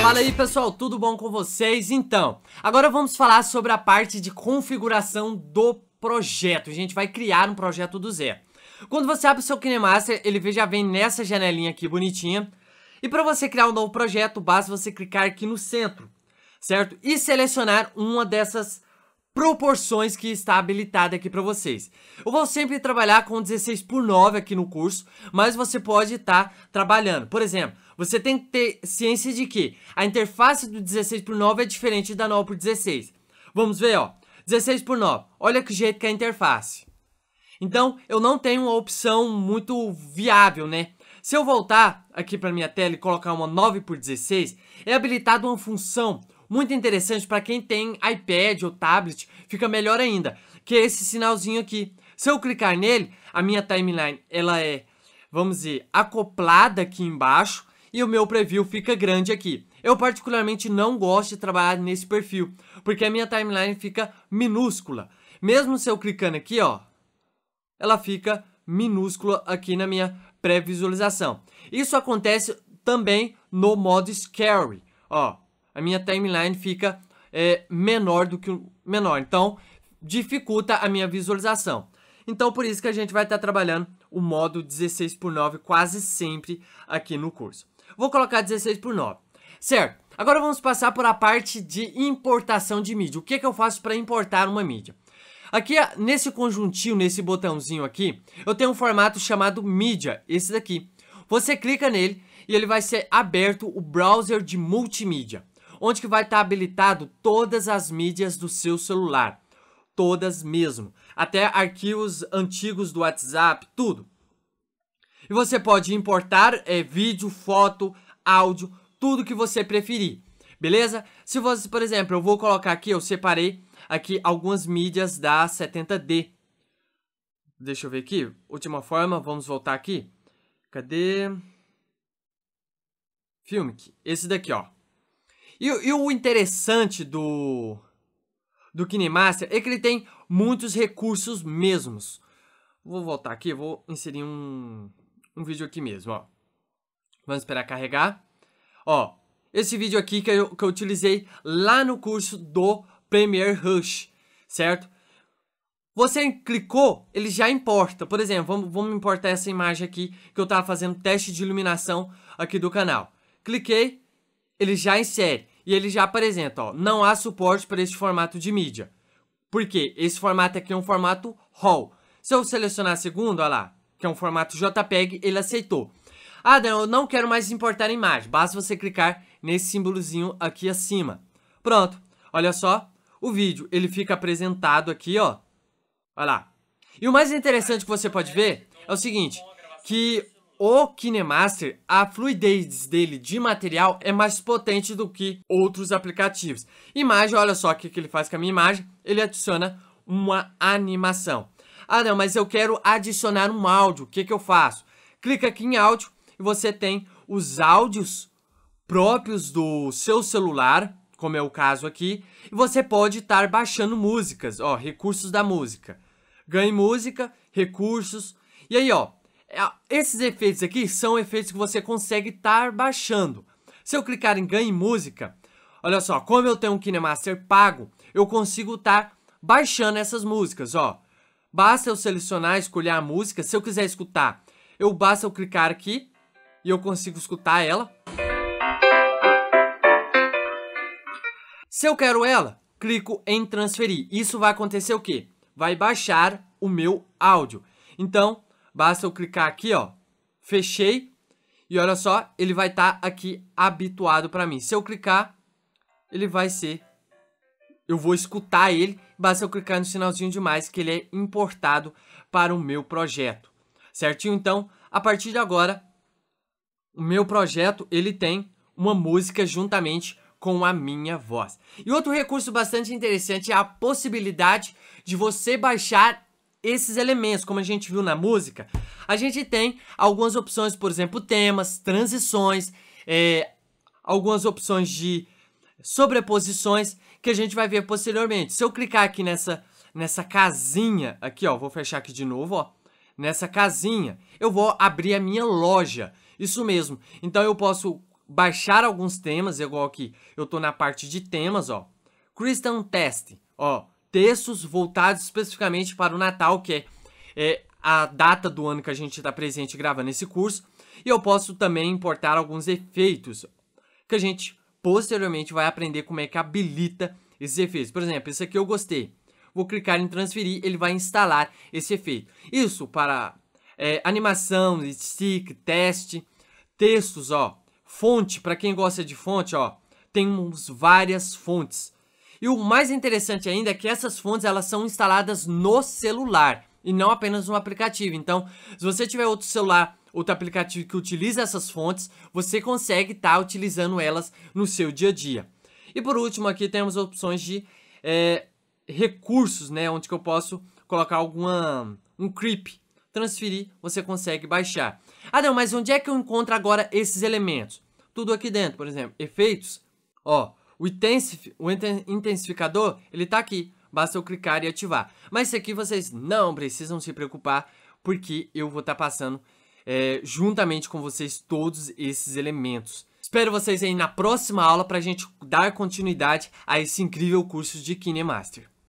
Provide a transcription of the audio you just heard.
Fala aí pessoal, tudo bom com vocês? Então, agora vamos falar sobre a parte de configuração do projeto. A gente vai criar um projeto do zero. Quando você abre o seu KineMaster, ele já vem nessa janelinha aqui bonitinha. E para você criar um novo projeto, basta você clicar aqui no centro, certo? E selecionar uma dessas proporções que está habilitada aqui para vocês. Eu vou sempre trabalhar com 16 por 9 aqui no curso, mas você pode estar tá trabalhando. Por exemplo, você tem que ter ciência de que a interface do 16 por 9 é diferente da 9 por 16. Vamos ver, ó. 16 por 9. Olha que jeito que é a interface. Então, eu não tenho uma opção muito viável, né? Se eu voltar aqui para minha tela e colocar uma 9 por 16, é habilitada uma função muito interessante para quem tem iPad ou tablet, fica melhor ainda, que é esse sinalzinho aqui. Se eu clicar nele, a minha timeline, ela é, vamos dizer, acoplada aqui embaixo e o meu preview fica grande aqui. Eu particularmente não gosto de trabalhar nesse perfil, porque a minha timeline fica minúscula. Mesmo se eu clicando aqui, ó, ela fica minúscula aqui na minha pré-visualização. Isso acontece também no modo Scary, ó a minha timeline fica é, menor do que o menor. Então, dificulta a minha visualização. Então, por isso que a gente vai estar tá trabalhando o modo 16 por 9 quase sempre aqui no curso. Vou colocar 16 por 9. Certo, agora vamos passar por a parte de importação de mídia. O que, é que eu faço para importar uma mídia? Aqui, nesse conjuntinho, nesse botãozinho aqui, eu tenho um formato chamado mídia, esse daqui. Você clica nele e ele vai ser aberto o browser de multimídia onde que vai estar tá habilitado todas as mídias do seu celular. Todas mesmo. Até arquivos antigos do WhatsApp, tudo. E você pode importar é, vídeo, foto, áudio, tudo que você preferir. Beleza? Se você, por exemplo, eu vou colocar aqui, eu separei aqui algumas mídias da 70D. Deixa eu ver aqui. Última forma, vamos voltar aqui. Cadê? Filmic. Esse daqui, ó. E, e o interessante do do KineMaster é que ele tem muitos recursos mesmos. Vou voltar aqui, vou inserir um, um vídeo aqui mesmo, ó. Vamos esperar carregar. Ó, esse vídeo aqui que eu, que eu utilizei lá no curso do Premiere Rush, certo? Você clicou, ele já importa. Por exemplo, vamos, vamos importar essa imagem aqui que eu estava fazendo teste de iluminação aqui do canal. Cliquei, ele já insere e ele já apresenta, ó, não há suporte para este formato de mídia. Porque esse formato aqui é um formato RAW. Se eu selecionar segundo, olha lá, que é um formato JPEG, ele aceitou. Ah, eu não quero mais importar imagem. Basta você clicar nesse símbolozinho aqui acima. Pronto. Olha só, o vídeo, ele fica apresentado aqui, ó. Olha lá. E o mais interessante que você pode ver é o seguinte, que o KineMaster, a fluidez dele de material é mais potente do que outros aplicativos. Imagem, olha só o que ele faz com a minha imagem, ele adiciona uma animação. Ah não, mas eu quero adicionar um áudio, o que, que eu faço? Clica aqui em áudio e você tem os áudios próprios do seu celular, como é o caso aqui, e você pode estar baixando músicas, ó, recursos da música. Ganhe música, recursos, e aí ó, é, esses efeitos aqui são efeitos que você consegue estar baixando. Se eu clicar em ganhe música, olha só, como eu tenho um KineMaster pago, eu consigo estar baixando essas músicas, ó. Basta eu selecionar, escolher a música, se eu quiser escutar, eu basta eu clicar aqui e eu consigo escutar ela. Se eu quero ela, clico em transferir. Isso vai acontecer o quê? Vai baixar o meu áudio. Então, Basta eu clicar aqui, ó, fechei, e olha só, ele vai estar tá aqui habituado para mim. Se eu clicar, ele vai ser... Eu vou escutar ele, basta eu clicar no sinalzinho de mais que ele é importado para o meu projeto. Certinho? Então, a partir de agora, o meu projeto, ele tem uma música juntamente com a minha voz. E outro recurso bastante interessante é a possibilidade de você baixar esses elementos, como a gente viu na música, a gente tem algumas opções, por exemplo, temas, transições, é, algumas opções de sobreposições que a gente vai ver posteriormente. Se eu clicar aqui nessa, nessa casinha, aqui ó, vou fechar aqui de novo, ó, nessa casinha, eu vou abrir a minha loja, isso mesmo. Então eu posso baixar alguns temas, igual aqui, eu tô na parte de temas, ó, Christian Test, ó, textos voltados especificamente para o Natal, que é, é a data do ano que a gente está presente gravando esse curso, e eu posso também importar alguns efeitos que a gente posteriormente vai aprender como é que habilita esses efeitos. Por exemplo, esse aqui eu gostei. Vou clicar em transferir, ele vai instalar esse efeito. Isso para é, animação, stick, teste, textos, ó. Fonte, para quem gosta de fonte, ó, temos várias fontes. E o mais interessante ainda é que essas fontes elas são instaladas no celular e não apenas no aplicativo. Então, se você tiver outro celular, outro aplicativo que utiliza essas fontes, você consegue estar tá utilizando elas no seu dia a dia. E por último, aqui temos opções de é, recursos, né, onde que eu posso colocar alguma um creep, transferir, você consegue baixar. Ah, não, mas onde é que eu encontro agora esses elementos? Tudo aqui dentro, por exemplo, efeitos. Ó, o, intensif, o intensificador, ele está aqui, basta eu clicar e ativar. Mas isso aqui vocês não precisam se preocupar, porque eu vou estar tá passando é, juntamente com vocês todos esses elementos. Espero vocês aí na próxima aula para a gente dar continuidade a esse incrível curso de KineMaster.